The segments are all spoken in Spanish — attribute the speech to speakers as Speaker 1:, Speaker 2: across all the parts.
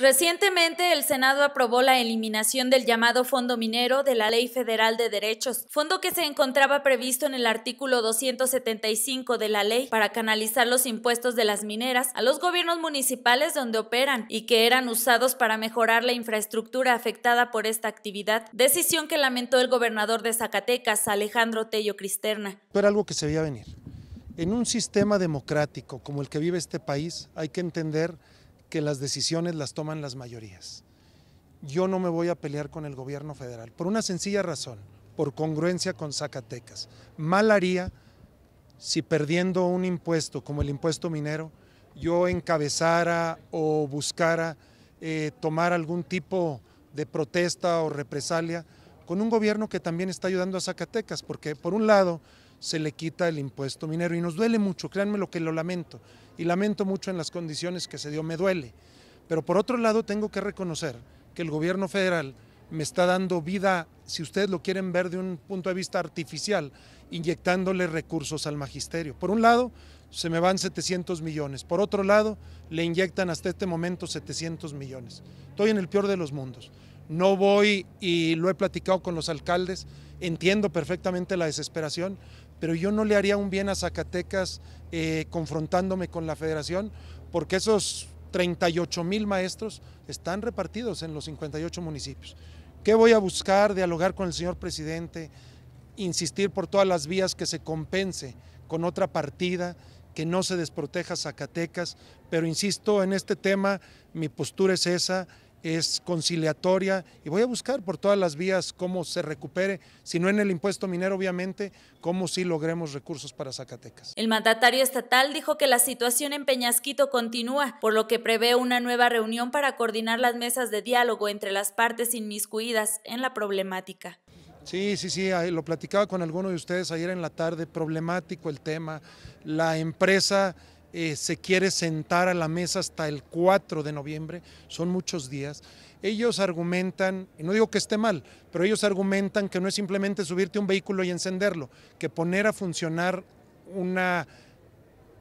Speaker 1: Recientemente, el Senado aprobó la eliminación del llamado Fondo Minero de la Ley Federal de Derechos, fondo que se encontraba previsto en el artículo 275 de la ley para canalizar los impuestos de las mineras a los gobiernos municipales donde operan y que eran usados para mejorar la infraestructura afectada por esta actividad, decisión que lamentó el gobernador de Zacatecas, Alejandro Tello Cristerna.
Speaker 2: Era algo que se veía venir. En un sistema democrático como el que vive este país, hay que entender que las decisiones las toman las mayorías. Yo no me voy a pelear con el gobierno federal, por una sencilla razón, por congruencia con Zacatecas. Mal haría si perdiendo un impuesto como el impuesto minero, yo encabezara o buscara eh, tomar algún tipo de protesta o represalia con un gobierno que también está ayudando a Zacatecas, porque por un lado se le quita el impuesto minero y nos duele mucho, créanme lo que lo lamento, y lamento mucho en las condiciones que se dio, me duele. Pero por otro lado tengo que reconocer que el gobierno federal me está dando vida, si ustedes lo quieren ver de un punto de vista artificial, inyectándole recursos al magisterio. Por un lado, se me van 700 millones. Por otro lado, le inyectan hasta este momento 700 millones. Estoy en el peor de los mundos. No voy y lo he platicado con los alcaldes, entiendo perfectamente la desesperación, pero yo no le haría un bien a Zacatecas eh, confrontándome con la federación, porque esos 38 mil maestros están repartidos en los 58 municipios. ¿Qué voy a buscar? Dialogar con el señor presidente, insistir por todas las vías que se compense con otra partida, que no se desproteja Zacatecas, pero insisto, en este tema mi postura es esa es conciliatoria y voy a buscar por todas las vías cómo se recupere, si no en el impuesto minero obviamente, cómo sí logremos recursos para Zacatecas.
Speaker 1: El mandatario estatal dijo que la situación en Peñasquito continúa, por lo que prevé una nueva reunión para coordinar las mesas de diálogo entre las partes inmiscuidas en la problemática.
Speaker 2: Sí, sí, sí, lo platicaba con alguno de ustedes ayer en la tarde, problemático el tema, la empresa eh, se quiere sentar a la mesa hasta el 4 de noviembre, son muchos días. Ellos argumentan, y no digo que esté mal, pero ellos argumentan que no es simplemente subirte un vehículo y encenderlo, que poner a funcionar una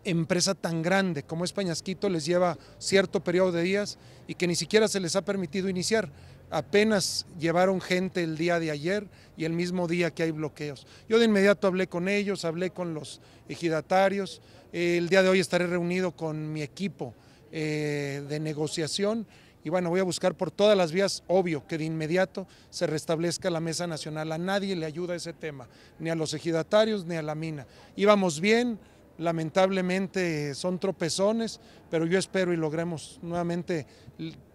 Speaker 2: empresa tan grande como es Pañasquito les lleva cierto periodo de días y que ni siquiera se les ha permitido iniciar. Apenas llevaron gente el día de ayer y el mismo día que hay bloqueos. Yo de inmediato hablé con ellos, hablé con los ejidatarios. el día de hoy estaré reunido con mi equipo eh, de negociación y bueno, voy a buscar por todas las vías, obvio, que de inmediato se restablezca la mesa nacional. A nadie le ayuda ese tema, ni a los ejidatarios, ni a la mina. Íbamos bien, lamentablemente son tropezones, pero yo espero y logremos nuevamente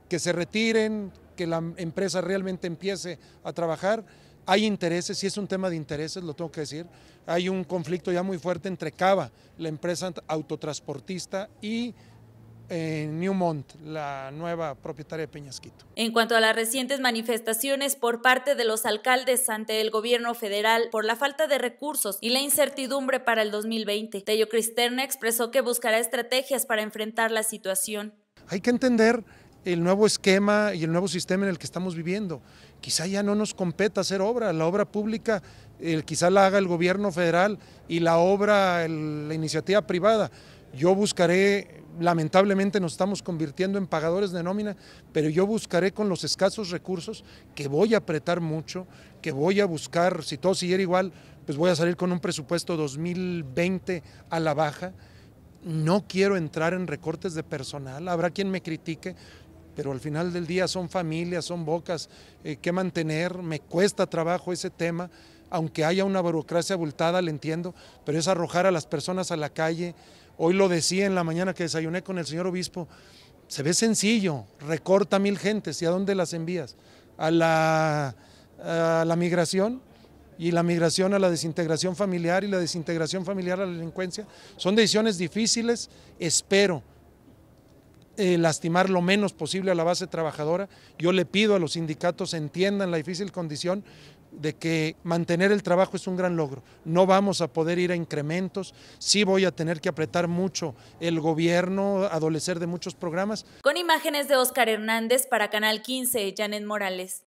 Speaker 2: que se retiren, que la empresa realmente empiece a trabajar. Hay intereses, sí es un tema de intereses, lo tengo que decir. Hay un conflicto ya muy fuerte entre Cava, la empresa autotransportista, y eh, Newmont, la nueva propietaria de Peñasquito.
Speaker 1: En cuanto a las recientes manifestaciones por parte de los alcaldes ante el gobierno federal por la falta de recursos y la incertidumbre para el 2020, Tello Cristerna expresó que buscará estrategias para enfrentar la situación.
Speaker 2: Hay que entender el nuevo esquema y el nuevo sistema en el que estamos viviendo. Quizá ya no nos competa hacer obra, la obra pública quizá la haga el gobierno federal y la obra, la iniciativa privada. Yo buscaré, lamentablemente nos estamos convirtiendo en pagadores de nómina, pero yo buscaré con los escasos recursos que voy a apretar mucho, que voy a buscar, si todo siguiera igual, pues voy a salir con un presupuesto 2020 a la baja. No quiero entrar en recortes de personal, habrá quien me critique, pero al final del día son familias, son bocas eh, que mantener, me cuesta trabajo ese tema, aunque haya una burocracia abultada, le entiendo, pero es arrojar a las personas a la calle. Hoy lo decía en la mañana que desayuné con el señor obispo, se ve sencillo, recorta mil gentes, ¿y a dónde las envías? A la, a la migración, y la migración a la desintegración familiar y la desintegración familiar a la delincuencia. Son decisiones difíciles, espero eh, lastimar lo menos posible a la base trabajadora. Yo le pido a los sindicatos entiendan la difícil condición de que mantener el trabajo es un gran logro. No vamos a poder ir a incrementos, sí voy a tener que apretar mucho el gobierno, adolecer de muchos programas.
Speaker 1: Con imágenes de Oscar Hernández para Canal 15, Janet Morales.